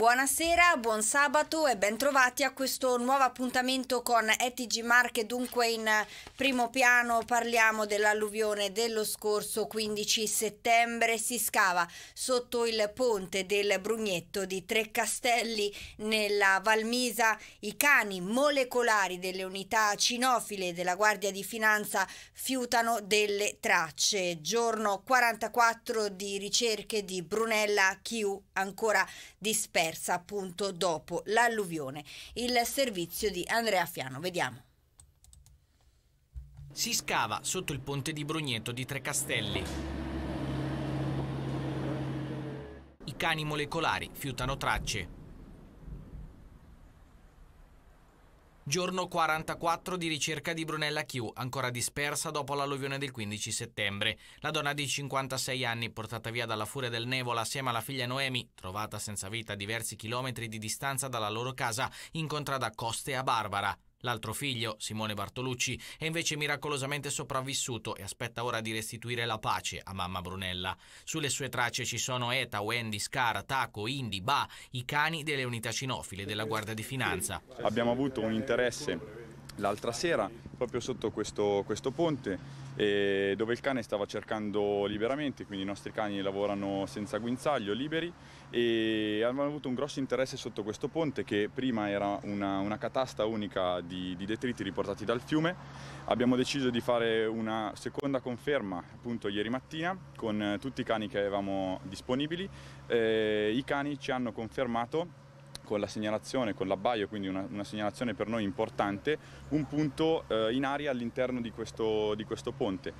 Buonasera, buon sabato e bentrovati a questo nuovo appuntamento con ETG Marche. Dunque in primo piano parliamo dell'alluvione dello scorso 15 settembre. Si scava sotto il ponte del Brugnetto di Tre Castelli nella Valmisa. I cani molecolari delle unità cinofile della Guardia di Finanza fiutano delle tracce. Giorno 44 di ricerche di Brunella Chiu ancora dispersa emersa appunto dopo l'alluvione. Il servizio di Andrea Fiano, vediamo. Si scava sotto il ponte di Brugneto di Trecastelli. I cani molecolari fiutano tracce. giorno 44 di ricerca di Brunella Chiu, ancora dispersa dopo l'alluvione del 15 settembre. La donna di 56 anni, portata via dalla furia del Nevola assieme alla figlia Noemi, trovata senza vita a diversi chilometri di distanza dalla loro casa, incontrata a Coste a Barbara. L'altro figlio, Simone Bartolucci, è invece miracolosamente sopravvissuto e aspetta ora di restituire la pace a mamma Brunella. Sulle sue tracce ci sono ETA, Wendy, Scar, Taco, Indy, Ba, i cani delle unità cinofile della Guardia di Finanza. Abbiamo avuto un interesse l'altra sera proprio sotto questo, questo ponte eh, dove il cane stava cercando liberamente, quindi i nostri cani lavorano senza guinzaglio, liberi e avevano avuto un grosso interesse sotto questo ponte che prima era una, una catasta unica di, di, detriti riportati dal fiume. Abbiamo deciso di fare una seconda conferma appunto ieri mattina con tutti i cani che avevamo disponibili. Eh, I cani ci hanno confermato con la segnalazione, con l'abbaio, quindi una, una, segnalazione per noi importante, un punto eh, in aria all'interno di, di questo ponte.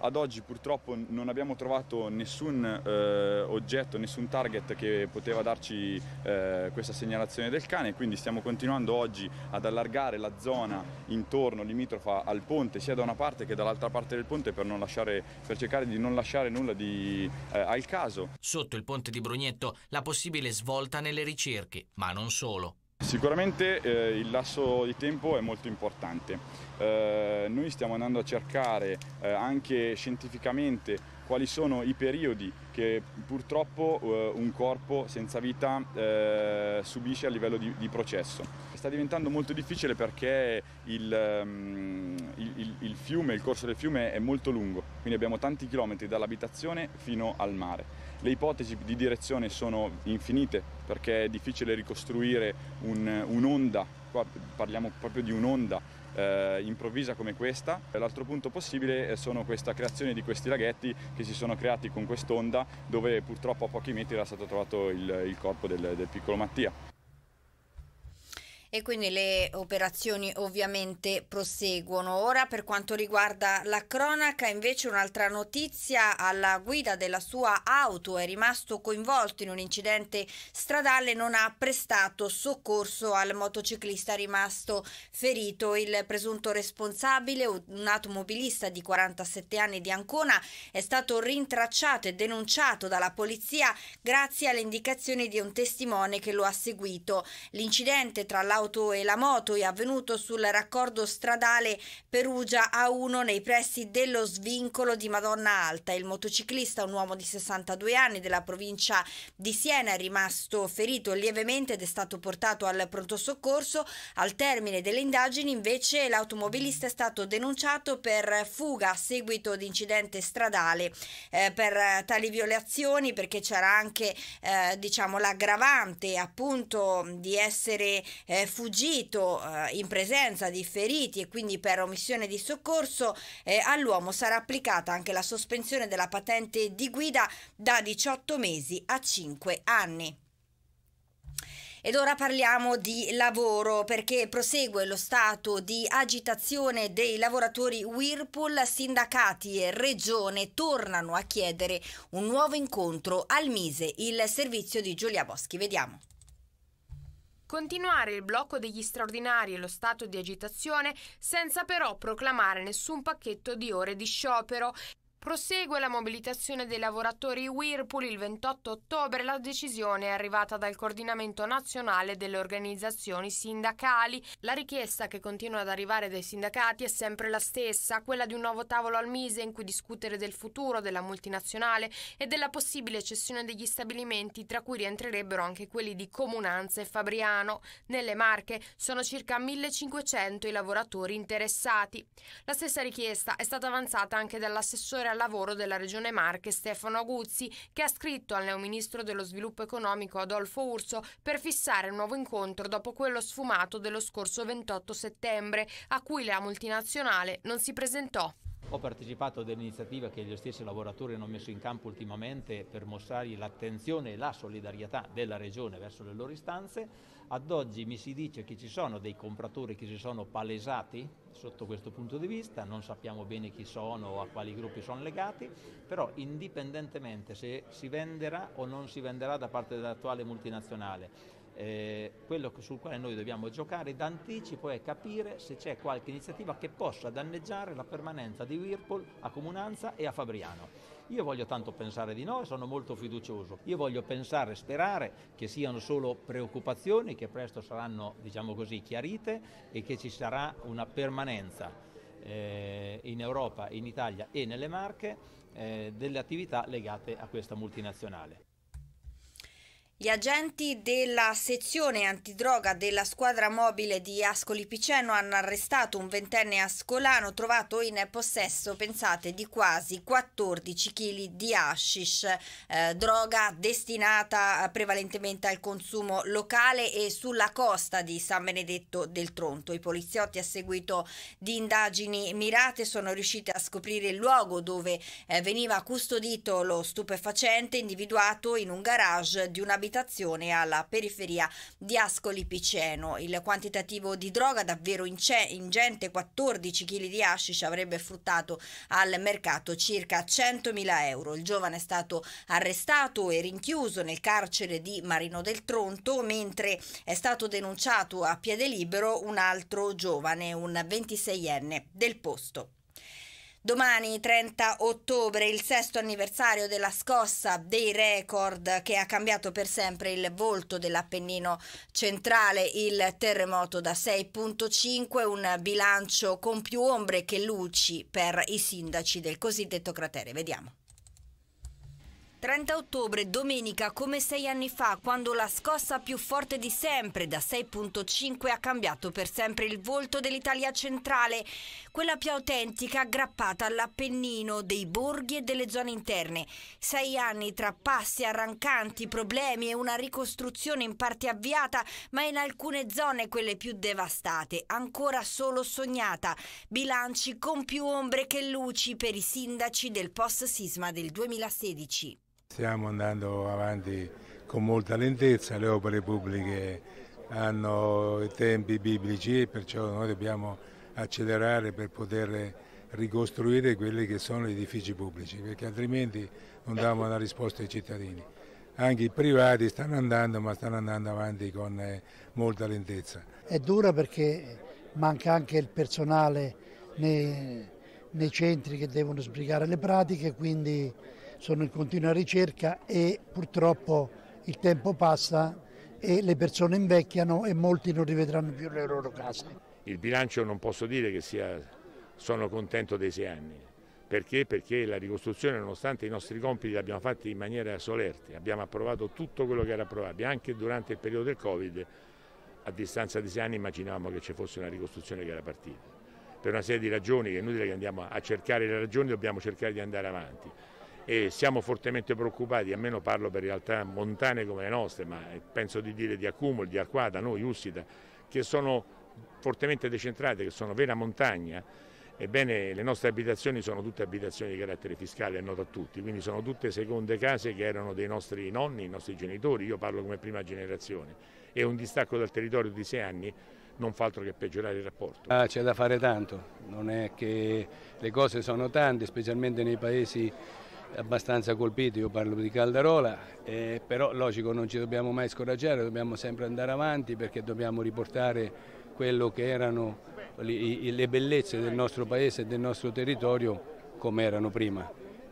Ad oggi purtroppo non abbiamo trovato nessun eh, oggetto, nessun target che poteva darci eh, questa segnalazione del cane, quindi stiamo continuando oggi ad allargare la zona intorno limitrofa al ponte, sia da una parte che dall'altra parte del ponte per, lasciare, per cercare di non lasciare nulla di, eh, al caso. Sotto il ponte di Brugnetto la possibile svolta nelle ricerche, ma non solo. Sicuramente eh, il lasso di tempo è molto importante. Eh, noi stiamo andando a cercare eh, anche scientificamente quali sono i periodi che purtroppo eh, un corpo senza vita eh, subisce a livello di, di, processo. Sta diventando molto difficile perché il, um, il, il, fiume, il corso del fiume è molto lungo, quindi abbiamo tanti chilometri dall'abitazione fino al mare. Le ipotesi di direzione sono infinite perché è difficile ricostruire un, un'onda, qua parliamo proprio di un'onda eh, improvvisa come questa. L'altro punto possibile eh, sono questa creazione di questi laghetti che si sono creati con quest'onda dove purtroppo a pochi metri era stato trovato il, il corpo del, del piccolo Mattia e quindi le operazioni ovviamente proseguono. Ora per quanto riguarda la cronaca invece un'altra notizia alla guida della sua auto è rimasto coinvolto in un incidente stradale non ha prestato soccorso al motociclista rimasto ferito. Il presunto responsabile, un automobilista di 47 anni di Ancona, è stato rintracciato e denunciato dalla polizia grazie alle indicazioni di un testimone che lo ha seguito. L'incidente tra l'auto l'auto e la moto è avvenuto sul raccordo stradale Perugia A1 nei pressi dello svincolo di Madonna Alta. Il motociclista, un uomo di 62 anni della provincia di Siena, è rimasto ferito lievemente ed è stato portato al pronto soccorso. Al termine delle indagini invece l'automobilista è stato denunciato per fuga a seguito di incidente stradale. Eh, per tali violazioni perché c'era anche eh, diciamo l'aggravante appunto di essere eh, fuggito eh, in presenza di feriti e quindi per omissione di soccorso, eh, all'uomo sarà applicata anche la sospensione della patente di guida da 18 mesi a 5 anni. Ed ora parliamo di lavoro perché prosegue lo stato di agitazione dei lavoratori Whirlpool, sindacati e regione tornano a chiedere un nuovo incontro al Mise, il servizio di Giulia Boschi. Vediamo continuare il blocco degli straordinari e lo stato di agitazione senza però proclamare nessun pacchetto di ore di sciopero Prosegue la mobilitazione dei lavoratori Whirlpool il 28 ottobre. La decisione è arrivata dal coordinamento nazionale delle organizzazioni sindacali. La richiesta che continua ad arrivare dai sindacati è sempre la stessa, quella di un nuovo tavolo al Mise in cui discutere del futuro della multinazionale e della possibile cessione degli stabilimenti, tra cui rientrerebbero anche quelli di Comunanza e Fabriano. Nelle Marche sono circa 1500 i lavoratori interessati. La stessa richiesta è stata avanzata anche dall'assessore al lavoro della Regione Marche Stefano Aguzzi, che ha scritto al neoministro dello sviluppo economico Adolfo Urso per fissare un nuovo incontro dopo quello sfumato dello scorso 28 settembre, a cui la multinazionale non si presentò. Ho partecipato ad un'iniziativa che gli stessi lavoratori hanno messo in campo ultimamente per mostrargli l'attenzione e la solidarietà della Regione verso le loro istanze ad oggi mi si dice che ci sono dei compratori che si sono palesati sotto questo punto di vista, non sappiamo bene chi sono o a quali gruppi sono legati, però indipendentemente se si venderà o non si venderà da parte dell'attuale multinazionale, eh, quello sul quale noi dobbiamo giocare d'anticipo è capire se c'è qualche iniziativa che possa danneggiare la permanenza di Whirlpool a Comunanza e a Fabriano. Io voglio tanto pensare di no e sono molto fiducioso. Io voglio pensare sperare che siano solo preoccupazioni che presto saranno, diciamo così, chiarite e che ci sarà una permanenza eh, in Europa, in Italia e nelle Marche eh, delle attività legate a questa multinazionale. Gli agenti della sezione antidroga della squadra mobile di Ascoli Piceno hanno arrestato un ventenne ascolano trovato in possesso, pensate, di quasi 14 kg di hashish, eh, droga destinata eh, prevalentemente al consumo locale e sulla costa di San Benedetto del Tronto. I poliziotti a seguito di indagini mirate sono riusciti a scoprire il luogo dove eh, veniva custodito lo stupefacente individuato in un garage di un'abitazione abitazione alla periferia di Ascoli Piceno. Il quantitativo di droga davvero ingente, 14 kg di hashish, avrebbe fruttato al mercato circa 100.000 euro. Il giovane è stato arrestato e rinchiuso nel carcere di Marino del Tronto, mentre è stato denunciato a piede libero un altro giovane, un 26enne del posto. Domani 30 ottobre il sesto anniversario della scossa dei record che ha cambiato per sempre il volto dell'Appennino centrale, il terremoto da 6.5, un bilancio con più ombre che luci per i sindaci del cosiddetto cratere. Vediamo. 30 ottobre, domenica, come sei anni fa, quando la scossa più forte di sempre, da 6.5, ha cambiato per sempre il volto dell'Italia centrale, quella più autentica aggrappata all'Appennino, dei borghi e delle zone interne. Sei anni tra passi arrancanti, problemi e una ricostruzione in parte avviata, ma in alcune zone, quelle più devastate, ancora solo sognata. Bilanci con più ombre che luci per i sindaci del post-sisma del 2016. Stiamo andando avanti con molta lentezza, le opere pubbliche hanno tempi biblici e perciò noi dobbiamo accelerare per poter ricostruire quelli che sono gli edifici pubblici, perché altrimenti non ecco. diamo una risposta ai cittadini. Anche i privati stanno andando, ma stanno andando avanti con eh, molta lentezza. È dura perché manca anche il personale nei, nei centri che devono sbrigare le pratiche, quindi sono in continua ricerca e purtroppo il tempo passa e le persone invecchiano e molti non rivedranno più le loro case. Il bilancio non posso dire che sia sono contento dei sei anni. Perché? Perché la ricostruzione, nonostante i nostri compiti, l'abbiamo fatta in maniera solerte, abbiamo approvato tutto quello che era approvabile, anche durante il periodo del Covid, a distanza di sei anni immaginavamo che ci fosse una ricostruzione che era partita. Per una serie di ragioni, che è inutile che andiamo a cercare le ragioni, dobbiamo cercare di andare avanti e siamo fortemente preoccupati, almeno parlo per realtà montane come le nostre, ma penso di dire di Accumul, di Arquata, noi, Ussita, che sono fortemente decentrate, che sono vera montagna, ebbene le nostre abitazioni sono tutte abitazioni di carattere fiscale, è noto a tutti, quindi sono tutte seconde case che erano dei nostri nonni, i nostri genitori, io parlo come prima generazione, e un distacco dal territorio di sei anni non fa altro che peggiorare il rapporto. Ah, c'è da fare tanto, non è che le cose sono tante, specialmente nei paesi abbastanza colpito, io parlo di Caldarola, eh, però logico non ci dobbiamo mai scoraggiare, dobbiamo sempre andare avanti perché dobbiamo riportare quello che erano le bellezze del nostro paese e del nostro territorio come erano prima.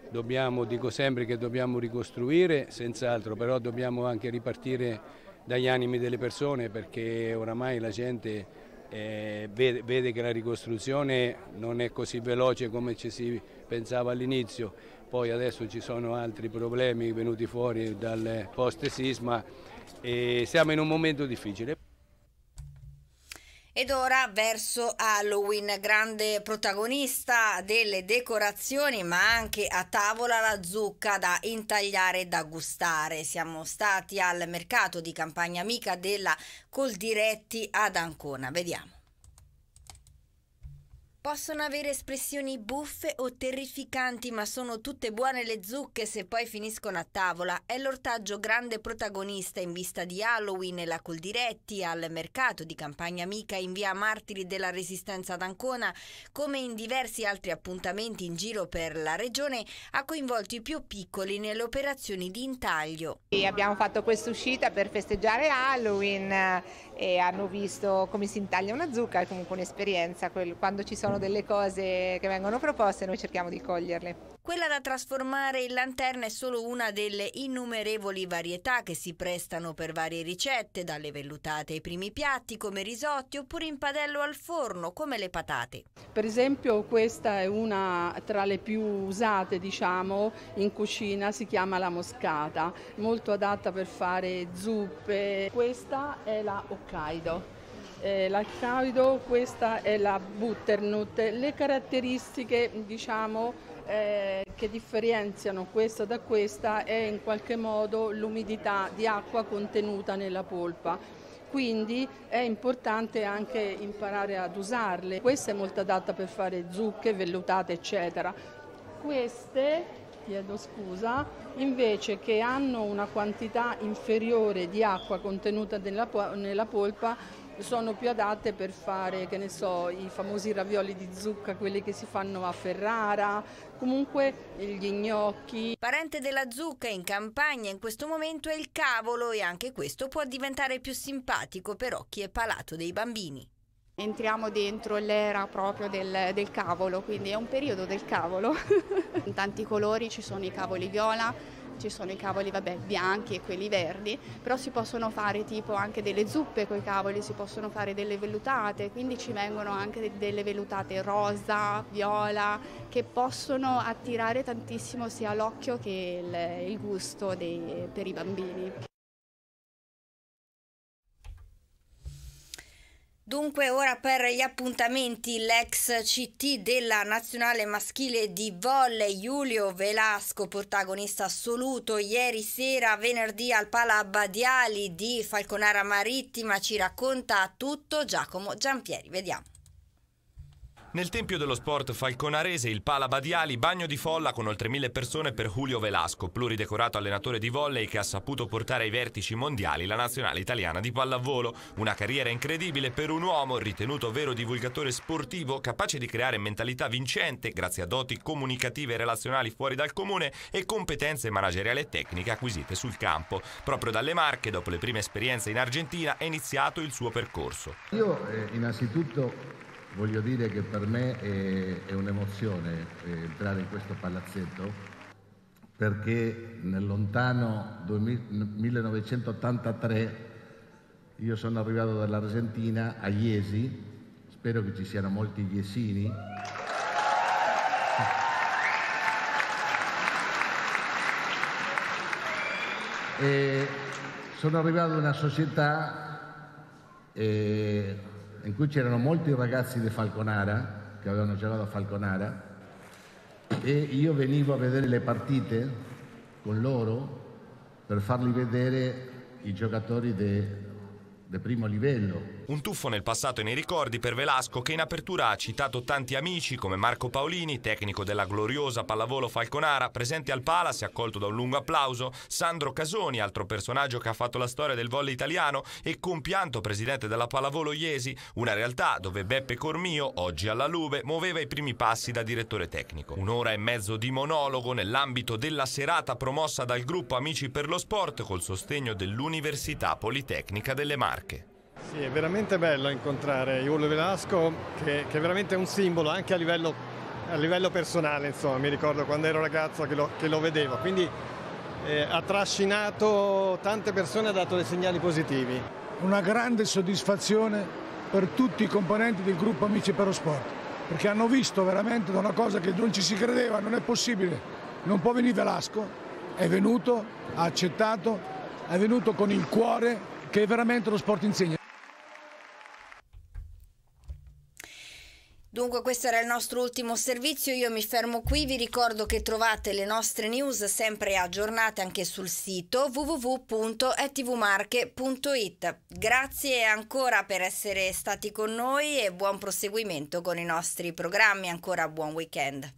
Dobbiamo, dico sempre che dobbiamo ricostruire, senz'altro, però dobbiamo anche ripartire dagli animi delle persone perché oramai la gente eh, vede, vede che la ricostruzione non è così veloce come ci si pensava all'inizio poi adesso ci sono altri problemi venuti fuori dal post sisma e siamo in un momento difficile. Ed ora verso Halloween, grande protagonista delle decorazioni, ma anche a tavola la zucca da intagliare e da gustare. Siamo stati al mercato di campagna amica della Coldiretti ad Ancona. Vediamo. Possono avere espressioni buffe o terrificanti, ma sono tutte buone le zucche se poi finiscono a tavola. È l'ortaggio grande protagonista in vista di Halloween e la Coldiretti al mercato di Campagna Amica in via Martiri della Resistenza ad Ancona, come in diversi altri appuntamenti in giro per la regione, ha coinvolto i più piccoli nelle operazioni di intaglio. E abbiamo fatto questa uscita per festeggiare Halloween eh, e hanno visto come si intaglia una zucca, è comunque un'esperienza quando ci sono sono delle cose che vengono proposte e noi cerchiamo di coglierle. Quella da trasformare in lanterna è solo una delle innumerevoli varietà che si prestano per varie ricette, dalle vellutate ai primi piatti come risotti oppure in padello al forno come le patate. Per esempio questa è una tra le più usate diciamo in cucina, si chiama la moscata, molto adatta per fare zuppe. Questa è la Hokkaido eh, l'alcaloido, questa è la butternut. Le caratteristiche diciamo, eh, che differenziano questa da questa è in qualche modo l'umidità di acqua contenuta nella polpa quindi è importante anche imparare ad usarle. Questa è molto adatta per fare zucche, vellutate, eccetera. Queste, chiedo scusa, invece che hanno una quantità inferiore di acqua contenuta nella, nella polpa, sono più adatte per fare, che ne so, i famosi ravioli di zucca, quelli che si fanno a Ferrara, comunque gli gnocchi. Parente della zucca in campagna in questo momento è il cavolo e anche questo può diventare più simpatico per chi è palato dei bambini. Entriamo dentro l'era proprio del, del cavolo, quindi è un periodo del cavolo. in tanti colori ci sono i cavoli viola, ci sono i cavoli vabbè, bianchi e quelli verdi, però si possono fare tipo anche delle zuppe con i cavoli, si possono fare delle vellutate, quindi ci vengono anche delle vellutate rosa, viola, che possono attirare tantissimo sia l'occhio che il, il gusto dei, per i bambini. Dunque ora per gli appuntamenti l'ex CT della nazionale maschile di volle Giulio Velasco, protagonista assoluto ieri sera venerdì al Pala Badiali di Falconara Marittima, ci racconta tutto Giacomo Giampieri. Vediamo. Nel tempio dello sport falconarese il Pala Badiali, bagno di folla con oltre mille persone per Julio Velasco, pluridecorato allenatore di volley che ha saputo portare ai vertici mondiali la nazionale italiana di pallavolo. Una carriera incredibile per un uomo ritenuto vero divulgatore sportivo, capace di creare mentalità vincente grazie a doti comunicative e relazionali fuori dal comune e competenze manageriali e tecniche acquisite sul campo. Proprio dalle Marche, dopo le prime esperienze in Argentina, è iniziato il suo percorso. Io eh, innanzitutto Voglio dire che per me è, è un'emozione eh, entrare in questo palazzetto perché nel lontano 1983 io sono arrivato dall'Argentina a Iesi, spero che ci siano molti iesini. E sono arrivato in una società eh, in cui c'erano molti ragazzi di Falconara, che avevano giocato a Falconara, e io venivo a vedere le partite con loro per farli vedere i giocatori di primo livello, un tuffo nel passato e nei ricordi per Velasco che in apertura ha citato tanti amici come Marco Paolini, tecnico della gloriosa pallavolo Falconara, presente al Palace e accolto da un lungo applauso, Sandro Casoni, altro personaggio che ha fatto la storia del volley italiano e compianto presidente della pallavolo Iesi, una realtà dove Beppe Cormio, oggi alla Lube, muoveva i primi passi da direttore tecnico. Un'ora e mezzo di monologo nell'ambito della serata promossa dal gruppo Amici per lo Sport col sostegno dell'Università Politecnica delle Marche. Sì, è veramente bello incontrare Iulo Velasco che, che è veramente un simbolo anche a livello, a livello personale, insomma, mi ricordo quando ero ragazzo che lo, che lo vedevo, quindi eh, ha trascinato tante persone, ha dato dei segnali positivi. Una grande soddisfazione per tutti i componenti del gruppo Amici per lo Sport, perché hanno visto veramente una cosa che non ci si credeva, non è possibile, non può venire Velasco, è venuto, ha accettato, è venuto con il cuore che veramente lo sport insegna. Dunque questo era il nostro ultimo servizio, io mi fermo qui, vi ricordo che trovate le nostre news sempre aggiornate anche sul sito www.etvmarche.it. Grazie ancora per essere stati con noi e buon proseguimento con i nostri programmi, ancora buon weekend.